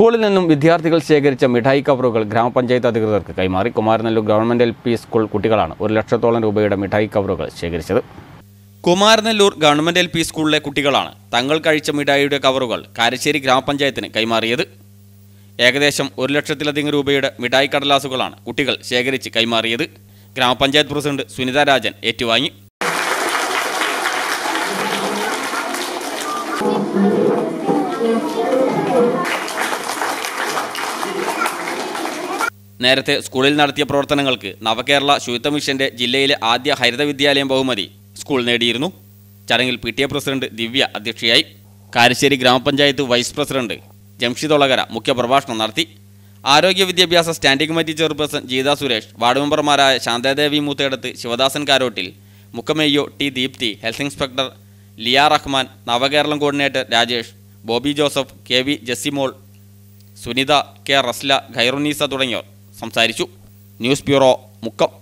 സ്കൂളിൽ നിന്നും വിദ്യാർത്ഥികൾ ശേഖരിച്ച മിഠായി കവറുകൾ ഗ്രാമപഞ്ചായത്ത് അധികൃതർക്ക് കൈമാറി Kumaranellur government L P school കുട്ടികളാണ് ഒരു ലക്ഷത്തോളം രൂപയുടെ മിഠായി കവറുകൾ ശേഖരിച്ചത് കുമാരനെല്ലൂർ ഗവൺമെന്റ് എൽ പി സ്കൂളിലെ കുട്ടികളാണ് തങ്ങൾ കഴിച്ച മിഠായിയുടെ കവറുകൾ കാരശ്ശേരി ഗ്രാമപഞ്ചായത്തിന് കൈമാറിയത് ഏകദേശം ഒരു ലക്ഷത്തിലധികം രൂപയുടെ മിഠായി കടലാസുകളാണ് കുട്ടികൾ ശേഖരിച്ച് കൈമാറിയത് ഗ്രാമപഞ്ചായത്ത് പ്രസിഡന്റ് സുനിത രാജൻ ഏറ്റുവാങ്ങി നേരത്തെ സ്കൂളിൽ നടത്തിയ പ്രവർത്തനങ്ങൾക്ക് നവകേരള ശുചിത്വ മിഷന്റെ ജില്ലയിലെ ആദ്യ ഹരിത വിദ്യാലയം ബഹുമതി സ്കൂൾ നേടിയിരുന്നു ചടങ്ങിൽ P T A president Divya അധ്യക്ഷയായി കാരശ്ശേരി ഗ്രാമപഞ്ചായത്ത് വൈസ് പ്രസിഡന്റ് ജംഷിദ് മുഖ്യ മുഖ്യപ്രഭാഷണം നടത്തി ആരോഗ്യ വിദ്യാഭ്യാസ standing committee chairperson Jeetha Suresh ward മെമ്പർമാരായ ശാന്തദേവി മൂത്തേടത്ത് ശിവദാസൻ കാരോട്ടിൽ മുക്കമയ്യോ T Deepthi health inspector Liya Rahman Navakeralam coordinator Rajesh Bobby Joseph K V Jasimol Sunitha K Rasla Khairunneesa തുടങ്ങിയവർ സംസാരിച്ചു ന്യൂസ് ബ്യൂറോ മുക്കം